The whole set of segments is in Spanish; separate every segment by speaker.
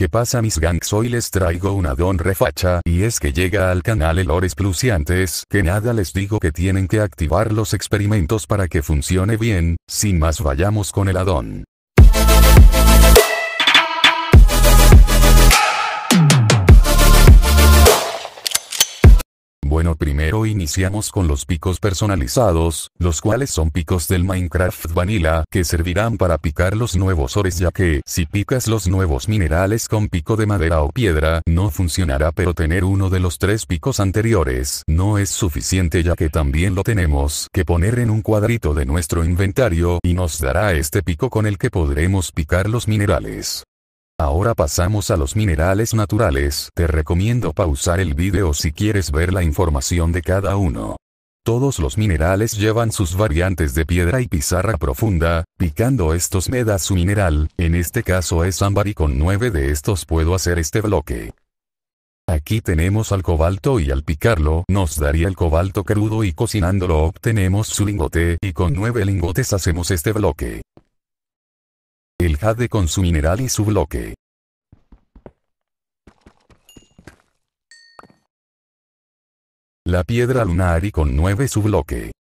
Speaker 1: ¿Qué pasa mis gangs? Hoy les traigo una don refacha y es que llega al canal elores Ores Plus y antes que nada les digo que tienen que activar los experimentos para que funcione bien, sin más vayamos con el adón. Bueno primero iniciamos con los picos personalizados, los cuales son picos del Minecraft Vanilla que servirán para picar los nuevos ores ya que, si picas los nuevos minerales con pico de madera o piedra, no funcionará pero tener uno de los tres picos anteriores no es suficiente ya que también lo tenemos que poner en un cuadrito de nuestro inventario y nos dará este pico con el que podremos picar los minerales. Ahora pasamos a los minerales naturales. Te recomiendo pausar el vídeo si quieres ver la información de cada uno. Todos los minerales llevan sus variantes de piedra y pizarra profunda, picando estos me da su mineral, en este caso es ámbar y con 9 de estos puedo hacer este bloque. Aquí tenemos al cobalto y al picarlo nos daría el cobalto crudo y cocinándolo obtenemos su lingote y con 9 lingotes hacemos
Speaker 2: este bloque jade con su mineral y su bloque.
Speaker 1: La piedra lunar y con 9 su bloque.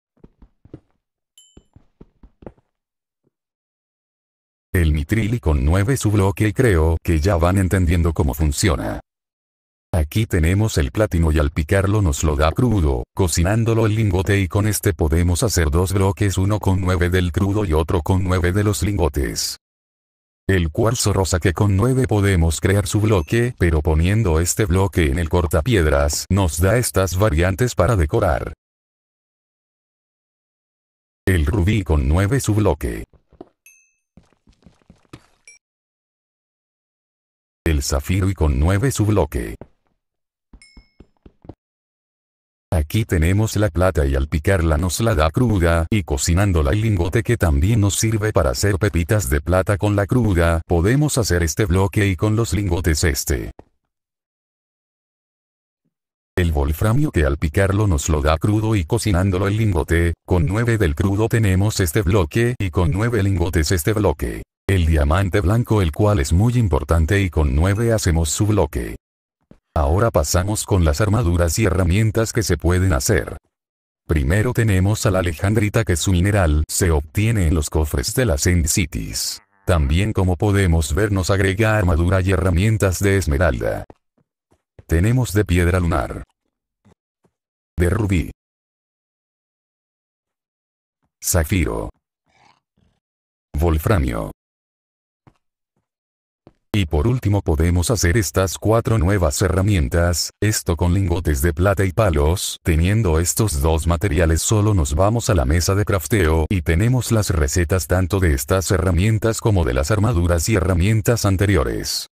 Speaker 1: El mitril y con 9 su bloque y creo que ya van entendiendo cómo funciona. Aquí tenemos el platino y al picarlo nos lo da crudo, cocinándolo el lingote y con este podemos hacer dos bloques uno con 9 del crudo y otro con 9 de los lingotes. El cuarzo rosa que con 9 podemos crear su bloque, pero poniendo este bloque en el cortapiedras nos da estas variantes
Speaker 2: para decorar. El rubí con 9 su bloque. El zafiro y con 9 su bloque.
Speaker 1: Aquí tenemos la plata y al picarla nos la da cruda y cocinándola el lingote que también nos sirve para hacer pepitas de plata con la cruda, podemos hacer este bloque y con los lingotes este. El wolframio que al picarlo nos lo da crudo y cocinándolo el lingote, con 9 del crudo tenemos este bloque y con 9 lingotes este bloque. El diamante blanco el cual es muy importante y con 9 hacemos su bloque. Ahora pasamos con las armaduras y herramientas que se pueden hacer. Primero tenemos a la alejandrita que su mineral se obtiene en los cofres de las End Cities. También como podemos ver nos agrega armadura y herramientas
Speaker 2: de esmeralda. Tenemos de piedra lunar. De rubí. Zafiro. Wolframio. Y por último
Speaker 1: podemos hacer estas cuatro nuevas herramientas, esto con lingotes de plata y palos, teniendo estos dos materiales solo nos vamos a la mesa de crafteo y tenemos las recetas
Speaker 2: tanto de estas herramientas como de las armaduras y herramientas anteriores.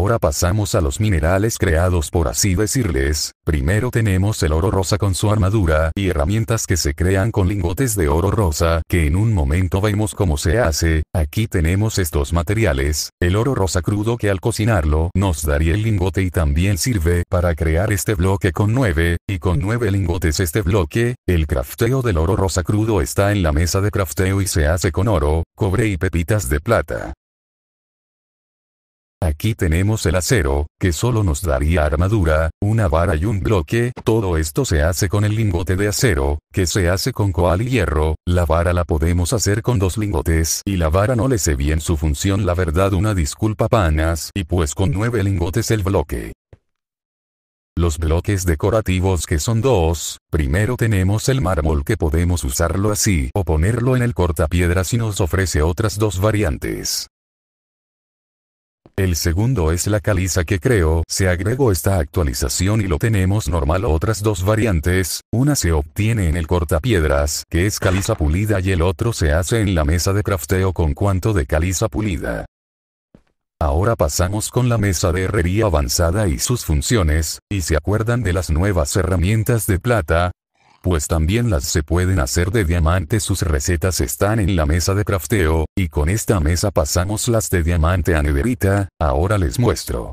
Speaker 2: Ahora pasamos a los minerales creados por
Speaker 1: así decirles, primero tenemos el oro rosa con su armadura y herramientas que se crean con lingotes de oro rosa, que en un momento vemos cómo se hace, aquí tenemos estos materiales, el oro rosa crudo que al cocinarlo nos daría el lingote y también sirve para crear este bloque con 9, y con 9 lingotes este bloque, el crafteo del oro rosa crudo está en la mesa de crafteo y se hace con oro, cobre y pepitas de plata. Aquí tenemos el acero, que solo nos daría armadura, una vara y un bloque, todo esto se hace con el lingote de acero, que se hace con coal y hierro, la vara la podemos hacer con dos lingotes y la vara no le sé bien su función la verdad una disculpa panas y pues con nueve lingotes el bloque. Los bloques decorativos que son dos, primero tenemos el mármol que podemos usarlo así o ponerlo en el cortapiedra si nos ofrece otras dos variantes. El segundo es la caliza que creo se agregó esta actualización y lo tenemos normal otras dos variantes, una se obtiene en el cortapiedras que es caliza pulida y el otro se hace en la mesa de crafteo con cuanto de caliza pulida. Ahora pasamos con la mesa de herrería avanzada y sus funciones, y se acuerdan de las nuevas herramientas de plata, pues también las se pueden hacer de diamante. Sus recetas están en la mesa de crafteo, y con esta mesa pasamos las de diamante a neverita, ahora les muestro.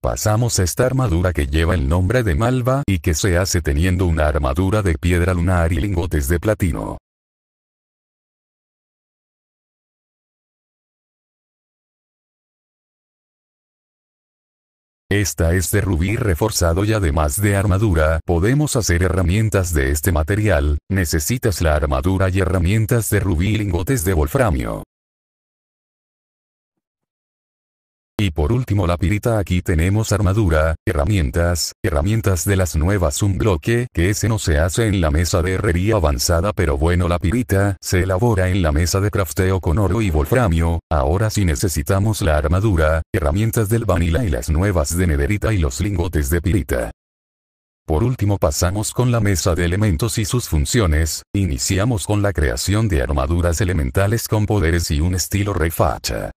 Speaker 1: Pasamos esta armadura que lleva el nombre de Malva y
Speaker 2: que se hace teniendo una armadura de piedra lunar y lingotes de platino. Esta es de rubí reforzado y además de armadura,
Speaker 1: podemos hacer herramientas de este material, necesitas la armadura y herramientas de rubí y lingotes de wolframio. Y por último la pirita aquí tenemos armadura, herramientas, herramientas de las nuevas un bloque que ese no se hace en la mesa de herrería avanzada pero bueno la pirita se elabora en la mesa de crafteo con oro y wolframio, ahora sí necesitamos la armadura, herramientas del vanilla y las nuevas de nederita y los lingotes de pirita. Por último pasamos con la mesa de elementos y sus funciones, iniciamos con la creación de armaduras elementales con poderes y un estilo refacha.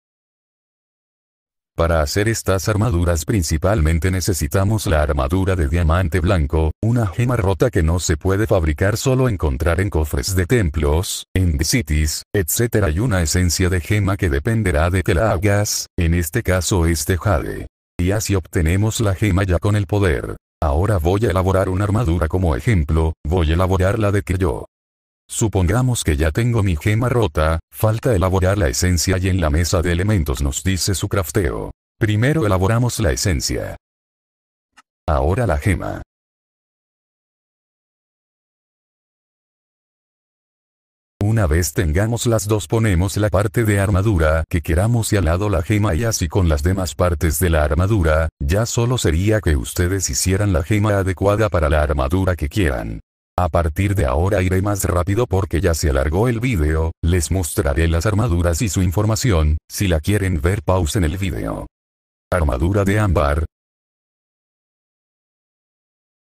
Speaker 1: Para hacer estas armaduras principalmente necesitamos la armadura de diamante blanco, una gema rota que no se puede fabricar solo encontrar en cofres de templos, en cities, etc. y una esencia de gema que dependerá de que la hagas, en este caso este jade. Y así obtenemos la gema ya con el poder. Ahora voy a elaborar una armadura como ejemplo, voy a elaborar la de que yo. Supongamos que ya tengo mi gema rota, falta elaborar la esencia y en la mesa de elementos nos dice su crafteo.
Speaker 2: Primero elaboramos la esencia. Ahora la gema. Una vez tengamos las dos ponemos la parte de armadura que queramos y al lado la gema y así con
Speaker 1: las demás partes de la armadura, ya solo sería que ustedes hicieran la gema adecuada para la armadura que quieran. A partir de ahora iré más rápido porque ya se alargó el vídeo, les mostraré las armaduras y su información, si la quieren ver pausen el vídeo.
Speaker 2: Armadura de ámbar.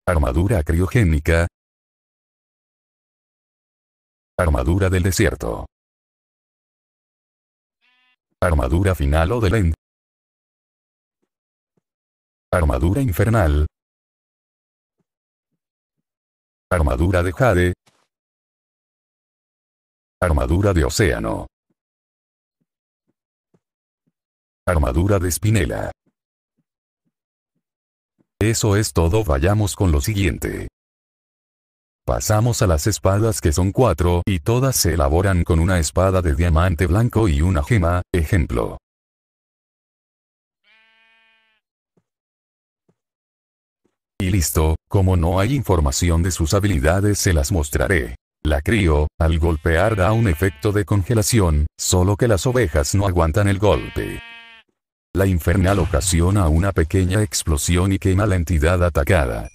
Speaker 2: Armadura criogénica. Armadura del desierto. Armadura final o de lente. Armadura infernal. Armadura de Jade. Armadura de Océano. Armadura
Speaker 1: de Espinela. Eso es todo, vayamos con lo siguiente. Pasamos a las espadas que son cuatro y todas se elaboran
Speaker 2: con una espada de diamante blanco y una gema, ejemplo. Y listo, como
Speaker 1: no hay información de sus habilidades se las mostraré. La crío, al golpear da un efecto de congelación, solo que las ovejas no aguantan el golpe. La infernal ocasiona una pequeña explosión y quema la entidad atacada.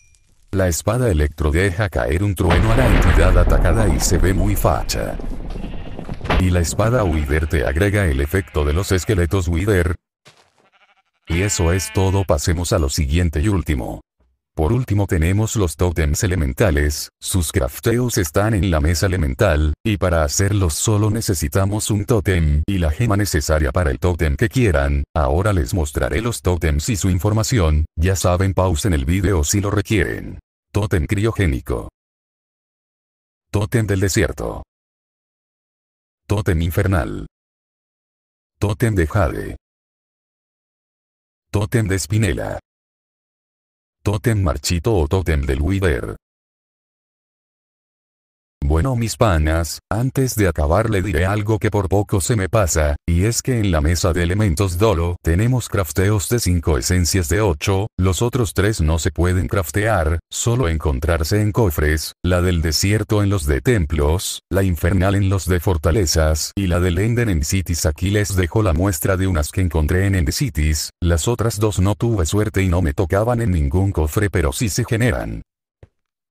Speaker 1: La espada electro deja caer un trueno a la entidad atacada y se ve muy facha. Y la espada Wither te agrega el efecto de los esqueletos Wither. Y eso es todo, pasemos a lo siguiente y último. Por último tenemos los totems elementales, sus crafteos están en la mesa elemental, y para hacerlos solo necesitamos un tótem y la gema necesaria para el tótem que quieran, ahora les mostraré los totems y su información, ya saben pausen el vídeo si lo requieren.
Speaker 2: Tótem criogénico. Tótem del desierto. Tótem infernal. Tótem de jade. Tótem de espinela. Totem marchito o Totem del Weaver. Bueno mis panas, antes de
Speaker 1: acabar le diré algo que por poco se me pasa, y es que en la mesa de elementos dolo tenemos crafteos de 5 esencias de 8, los otros 3 no se pueden craftear, solo encontrarse en cofres, la del desierto en los de templos, la infernal en los de fortalezas y la del Enden en Cities aquí les dejo la muestra de unas que encontré en End Cities, las otras dos no tuve suerte y no me tocaban en ningún cofre pero sí se generan.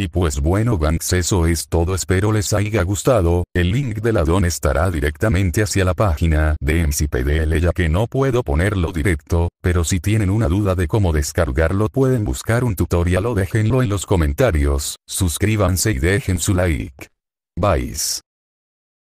Speaker 1: Y pues bueno Banks eso es todo espero les haya gustado, el link de la don estará directamente hacia la página de MCPDL ya que no puedo ponerlo directo, pero si tienen una duda de cómo descargarlo pueden buscar un tutorial o déjenlo en los comentarios, suscríbanse y dejen su like. Bye.